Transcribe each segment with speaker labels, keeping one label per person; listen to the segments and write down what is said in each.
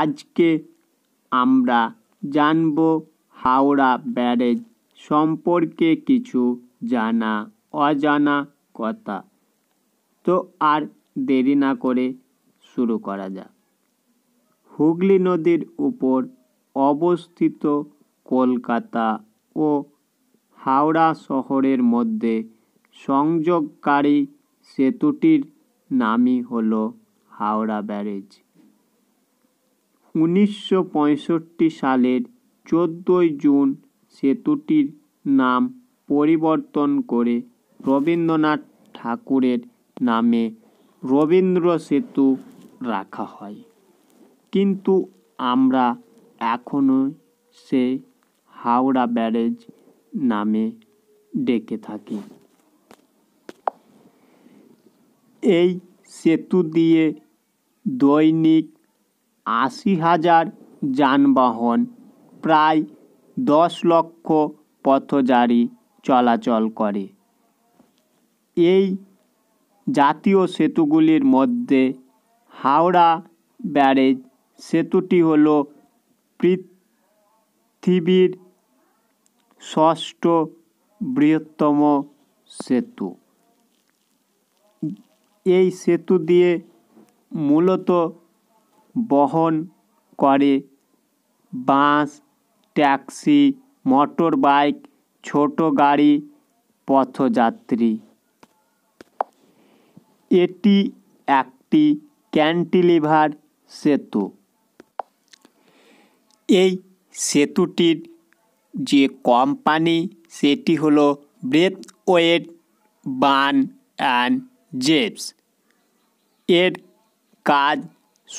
Speaker 1: আজকে আমরা জানব হাওড়া ব্যারেজ সম্পর্কে কিছু জানা অজানা কথা তো আর দেরি না করে শুরু করা যাক হুগলি নদীর উপর অবস্থিত কলকাতা ও হাওড়া শহরের মধ্যে সংযোগকারী সেতুটির নামই হল হাওড়া ব্যারেজ উনিশশো পঁয়ষট্টি সালের চোদ্দোই জুন সেতুটির নাম পরিবর্তন করে রবীন্দ্রনাথ ঠাকুরের নামে রবীন্দ্র সেতু রাখা হয় কিন্তু আমরা এখনও সে হাওড়া ব্যারেজ নামে ডেকে থাকি এই সেতু দিয়ে দৈনিক আশি হাজার যানবাহন প্রায় দশ লক্ষ পথচারী চলাচল করে এই জাতীয় সেতুগুলির মধ্যে হাওড়া ব্যারেজ সেতুটি হল পৃথিবীর ষষ্ঠ বৃহত্তম সেতু এই সেতু দিয়ে মূলত বহন করে বাস ট্যাক্সি মোটর বাইক ছোটো গাড়ি পথযাত্রী এটি একটি ক্যান্টিলিভার সেতু এই সেতুটির যে কোম্পানি সেটি হলো Braithwaite Burn and Jessop এর কাজ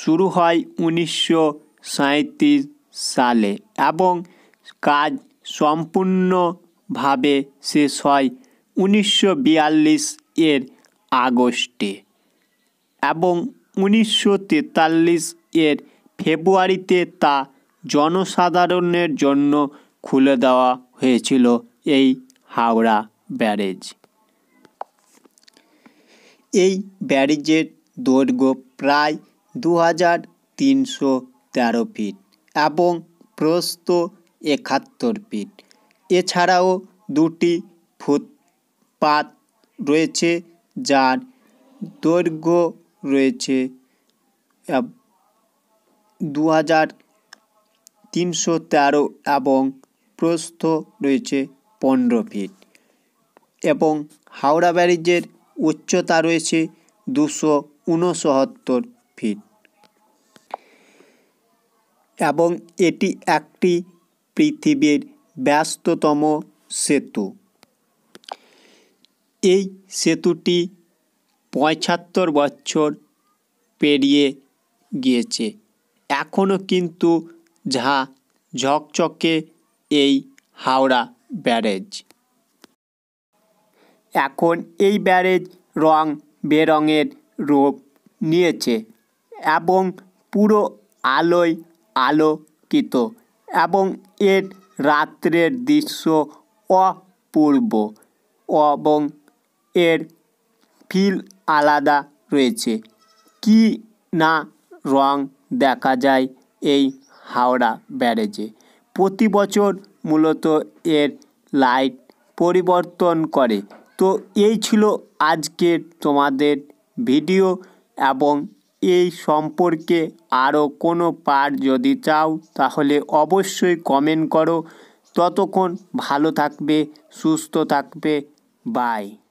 Speaker 1: শুরু হয় উনিশশো সাঁইত্রিশ সালে এবং কাজ সম্পূর্ণভাবে শেষ হয় উনিশশো বিয়াল্লিশ এর আগস্টে এবং উনিশশো তেতাল্লিশ এর ফেব্রুয়ারিতে তা জনসাধারণের জন্য খুলে দেওয়া হয়েছিল এই হাওড়া ব্যারেজ এই ব্যারেজের দৈর্ঘ্য প্রায় দু হাজার তিনশো তেরো ফিট এবং প্রস্থ একাত্তর ফিট এছাড়াও দুটি ফুটপাত রয়েছে যার দৈর্ঘ্য রয়েছে দু হাজার তিনশো তেরো এবং প্রস্থ রয়েছে পনেরো ফিট এবং হাওড়া ব্যারিজের উচ্চতা রয়েছে দুশো ঊনসত্তর ফিট এবং এটি একটি পৃথিবীর ব্যস্ততম সেতু এই সেতুটি পঁয়সাত্তর বছর পেরিয়ে গিয়েছে এখনও কিন্তু ঝা ঝকচকে এই হাওড়া ব্যারেজ এখন এই ব্যারেজ রং বেরঙের রূপ নিয়েছে এবং পুরো আলোয় আলোকিত এবং এর রাত্রের দৃশ্য অপূর্ব এবং এর ফিল আলাদা রয়েছে কি না রং দেখা যায় এই হাওড়া ব্যারেজে প্রতি বছর মূলত এর লাইট পরিবর্তন করে তো এই ছিল আজকের তোমাদের ভিডিও এবং এই সম্পর্কে আরও কোনো পার্ট যদি চাও তাহলে অবশ্যই কমেন্ট করো ততক্ষণ ভালো থাকবে সুস্থ থাকবে বাই